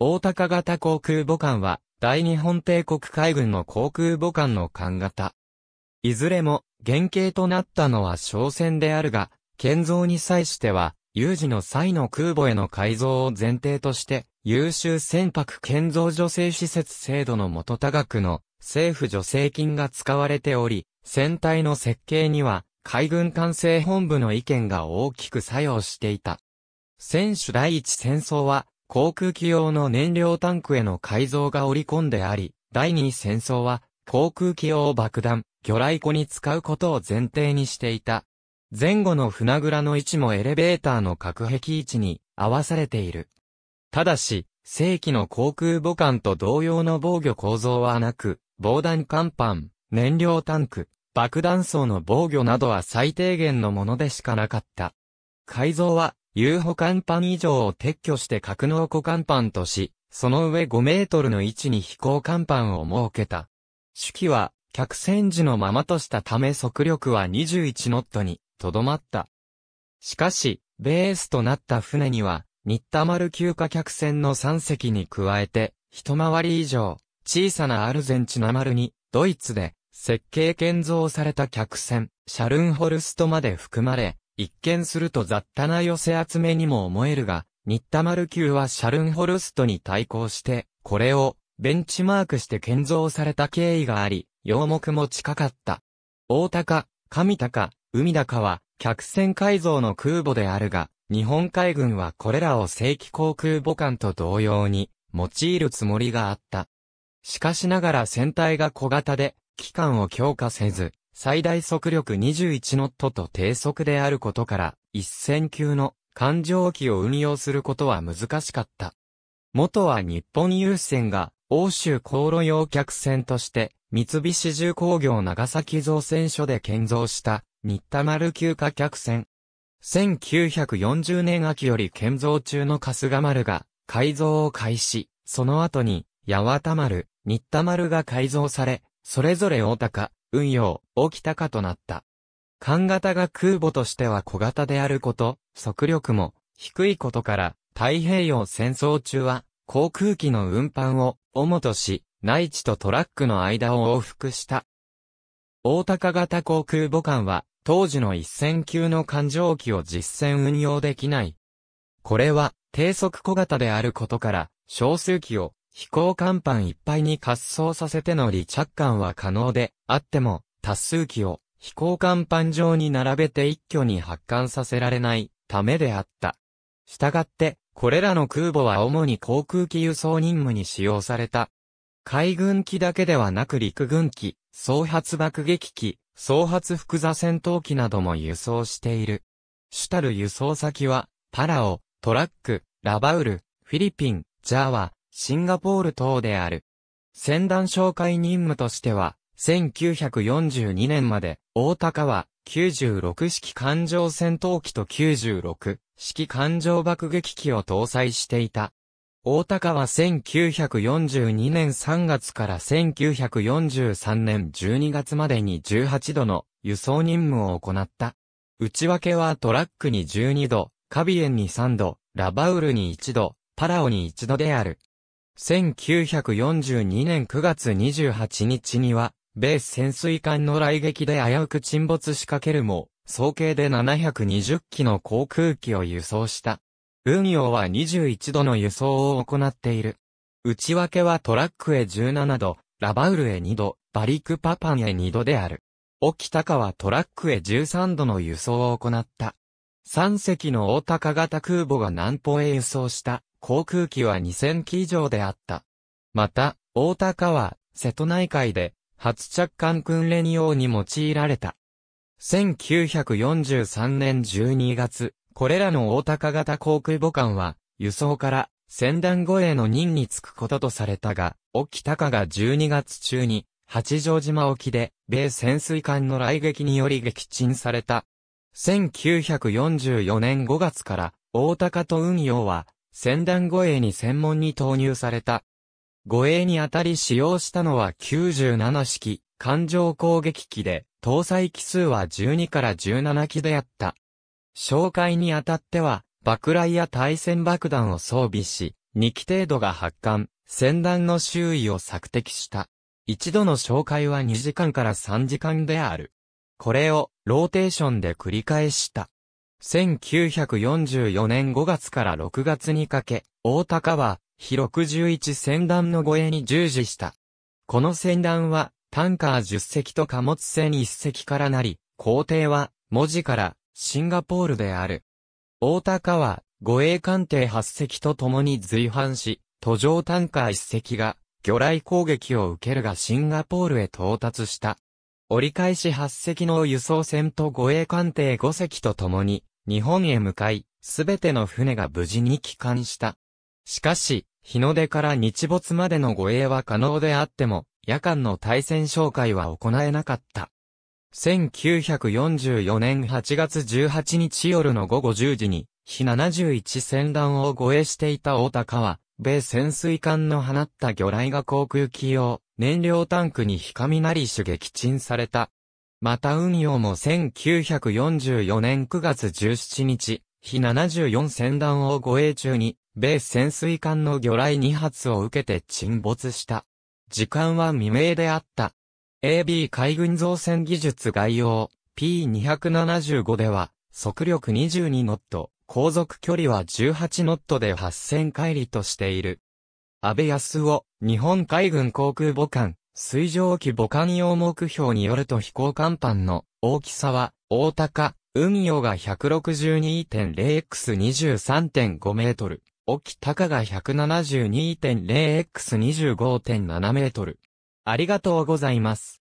大高型航空母艦は、大日本帝国海軍の航空母艦の艦型。いずれも、原型となったのは商船であるが、建造に際しては、有事の際の空母への改造を前提として、優秀船舶建造助成施設制度の元多額の政府助成金が使われており、船体の設計には海軍管制本部の意見が大きく作用していた。選手第一戦争は航空機用の燃料タンクへの改造が織り込んであり、第二戦争は、航空機用爆弾、魚雷庫に使うことを前提にしていた。前後の船倉の位置もエレベーターの隔壁位置に合わされている。ただし、正規の航空母艦と同様の防御構造はなく、防弾甲板、燃料タンク、爆弾層の防御などは最低限のものでしかなかった。改造は遊歩甲板以上を撤去して格納庫甲板とし、その上5メートルの位置に飛行甲板を設けた。手記は、客船時のままとしたため速力は21ノットに、とどまった。しかし、ベースとなった船には、新田丸休暇客船の3隻に加えて、一回り以上、小さなアルゼンチナ丸に、ドイツで、設計建造された客船、シャルンホルストまで含まれ、一見すると雑多な寄せ集めにも思えるが、新田丸級はシャルンホルストに対抗して、これをベンチマークして建造された経緯があり、洋目も近かった。大高、上高、海高は客船改造の空母であるが、日本海軍はこれらを正規航空母艦と同様に用いるつもりがあった。しかしながら船体が小型で、機関を強化せず、最大速力21ノットと低速であることから、一線級の環状機を運用することは難しかった。元は日本郵船が欧州航路用客船として、三菱重工業長崎造船所で建造した新田丸急貨客船。1940年秋より建造中の春日丸が改造を開始、その後に八幡丸、新田丸が改造され、それぞれ大高、運用起きたかとなった。艦型が空母としては小型であること、速力も低いことから、太平洋戦争中は航空機の運搬を主とし、内地とトラックの間を往復した。大高型航空母艦は当時の一戦級の艦上機を実戦運用できない。これは低速小型であることから少数機を飛行甲板いっぱいに滑走させての離着艦は可能であっても、多数機を飛行甲板上に並べて一挙に発艦させられないためであった。したがって、これらの空母は主に航空機輸送任務に使用された。海軍機だけではなく陸軍機、総発爆撃機、総発複座戦闘機なども輸送している。主たる輸送先は、パラオ、トラック、ラバウル、フィリピン、ジャワ、シンガポール等である。戦団紹介任務としては、1942年まで、大高は、96式艦上戦闘機と96式艦上爆撃機を搭載していた。大高は1942年3月から1943年12月までに18度の輸送任務を行った。内訳はトラックに12度、カビエンに3度、ラバウルに1度、パラオに1度である。1942年9月28日には、米潜水艦の来撃で危うく沈没しかけるも、総計で720機の航空機を輸送した。運用は21度の輸送を行っている。内訳はトラックへ17度、ラバウルへ2度、バリクパパンへ2度である。沖高はトラックへ13度の輸送を行った。3隻の大高型空母が南方へ輸送した航空機は2000機以上であった。また、大高は、瀬戸内海で、初着艦訓練用に用いられた。1943年12月、これらの大高型航空母艦は、輸送から、船団護衛の任に就くこととされたが、沖高が12月中に、八丈島沖で、米潜水艦の来撃により撃沈された。1944年5月から、大高と運用は、戦団護衛に専門に投入された。護衛にあたり使用したのは97式、艦上攻撃機で、搭載機数は12から17機であった。紹介にあたっては、爆雷や対戦爆弾を装備し、2機程度が発艦、戦団の周囲を索敵した。一度の紹介は2時間から3時間である。これをローテーションで繰り返した。1944年5月から6月にかけ、大高は、広く11船団の護衛に従事した。この船団は、タンカー10隻と貨物船1隻からなり、皇帝は、文字から、シンガポールである。大高は、護衛艦艇8隻と共に随伴し、途上タンカー1隻が、魚雷攻撃を受けるがシンガポールへ到達した。折り返し8隻の輸送船と護衛艦艇5隻と共に、日本へ向かい、すべての船が無事に帰還した。しかし、日の出から日没までの護衛は可能であっても、夜間の対戦紹介は行えなかった。1944年8月18日夜の午後10時に、日71船団を護衛していた大高は、米潜水艦の放った魚雷が航空機用、燃料タンクに火雷種撃沈された。また運用も1944年9月17日、日74船団を護衛中に、米潜水艦の魚雷2発を受けて沈没した。時間は未明であった。AB 海軍造船技術概要 P275 では、速力22ノット、航続距離は18ノットで8000海里としている。安倍康夫、日本海軍航空母艦、水上機母艦用目標によると飛行甲板の大きさは、大高、海洋が 162.0x23.5 メートル、沖高が 172.0x25.7 メートル。ありがとうございます。